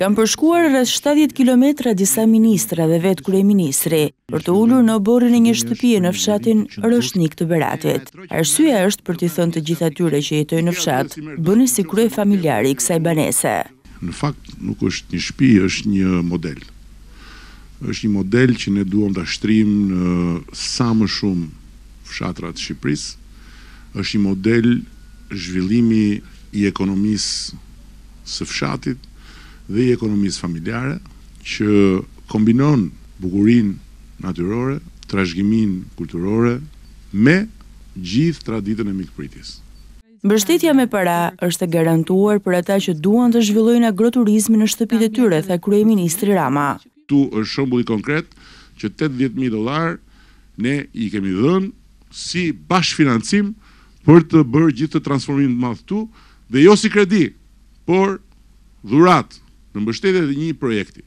Kam përshkuar rrës 70 km disa ministra dhe vetë kërë ministri, për të ullur në borën e një shtëpije në fshatin rëshnik të beratit. Arsyeja është për të thënë të gjitha tyre që jetoj në fshat, bëni si krye familjari i kësaj banese. Në fakt nuk është një shpi, është një model. është një model që ne duham të ashtrim në sa më shumë fshatrat Shqipëris, është një model zhvillimi i ekonomisë së fshatit dhe i ekonomisë familjare, që kombinon bukurin natyrore, trashgimin kulturore, me gjithë traditën e mikëpritis. Mbështetja me para është garantuar për ata që duan të zhvillojnë agroturizmi në shtëpit e tyre, tha krye ministri Rama. Tu është shumbulli konkret që 80.000 dolar ne i kemi dhënë si bashfinancim për të bërë gjithë të transformimin të madhë tu, dhe jo si kredi, por dhurat në mbështetet e një projekti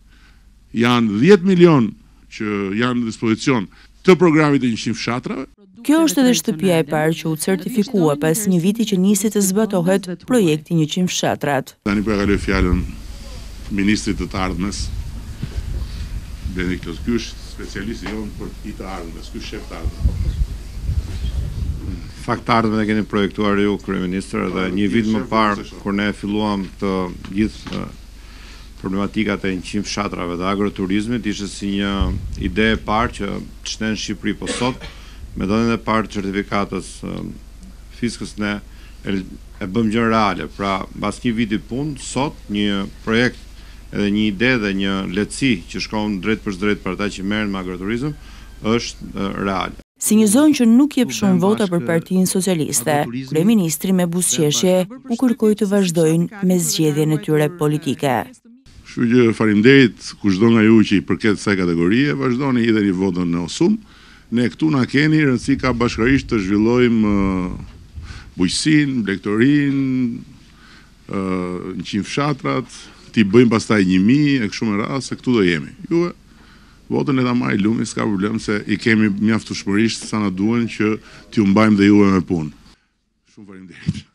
janë 10 milion që janë në dispozicion të programit e 100 fshatrave. Kjo është edhe shtëpia e parë që u certifikua pas një viti që nisi të zbatohet projekti 100 fshatrat. një për po e fjallën Ministrit të të ardhmes, Benik Lëzgjush, specialisti jonë për i të ardhmes, kështë shef të faktarëve që keni projektuar ju kryeministër dhe një vit më parë kur ne filluam të gjithë problematikat e 100 fshatrave dhe agroturizmit ishte si një ide e parë që të në Shqipëri po sot me dhënien e parë të certifikatës fiskës ne e bëm gjën reale. Pra, mbas një viti punë sot një projekt edhe një ide dhe një leci që shkon drejt për drejt për ta që merën më agroturizm është reale si një zonë që nuk jep shumë vota për partijin socialiste. Kure ministri me busqeshje u kërkoj të vazhdojnë me zgjedhje në tyre politike. Shë që farim dejt, kushdo nga ju që i përket saj kategorie, vazhdojnë i dhe një votën në osum, ne këtu në keni rëndësi ka bashkarisht të zhvillojmë uh, bujqësin, lektorin, uh, në qimë fshatrat, ti bëjmë pastaj një mi, e këshume rrasë, e këtu do jemi. Juve, votën e da i lumi, s'ka problem se i kemi mjaftu shpërisht sa në duen që t'ju mbajmë dhe juve me punë. Shumë farim dhe.